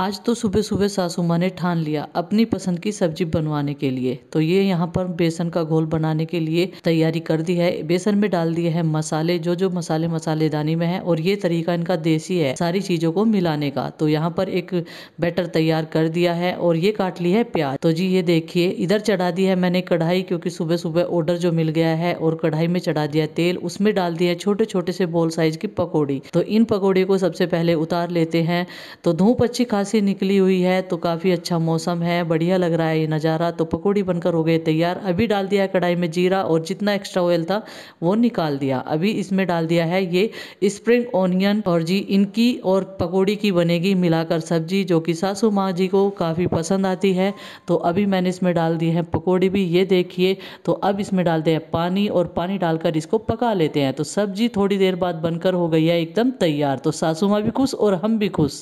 आज तो सुबह सुबह सासू माँ ने ठान लिया अपनी पसंद की सब्जी बनवाने के लिए तो ये यहाँ पर बेसन का घोल बनाने के लिए तैयारी कर दी है बेसन में डाल दिए है मसाले जो जो मसाले मसालेदानी में है और ये तरीका इनका देसी है सारी चीज़ों को मिलाने का तो यहाँ पर एक बैटर तैयार कर दिया है और ये काट ली है प्याज तो जी ये देखिए इधर चढ़ा दी है मैंने कढ़ाई क्योंकि सुबह सुबह ऑर्डर जो मिल गया है और कढ़ाई में चढ़ा दिया तेल उसमें डाल दिया छोटे छोटे से बोल साइज की पकौड़ी तो इन पकौड़ी को सबसे पहले उतार लेते हैं तो धूप अच्छी खास से निकली हुई है तो काफ़ी अच्छा मौसम है बढ़िया लग रहा है ये नज़ारा तो पकौड़ी बनकर हो गई तैयार अभी डाल दिया है कढ़ाई में जीरा और जितना एक्स्ट्रा ऑयल था वो निकाल दिया अभी इसमें डाल दिया है ये स्प्रिंग ऑनियन और जी इनकी और पकौड़ी की बनेगी मिलाकर सब्जी जो कि सासू माँ जी को काफ़ी पसंद आती है तो अभी मैंने इसमें डाल दी है पकौड़ी भी ये देखिए तो अब इसमें डालते हैं पानी और पानी डालकर इसको पका लेते हैं तो सब्जी थोड़ी देर बाद बनकर हो गई है एकदम तैयार तो सासू माँ भी खुश और हम भी खुश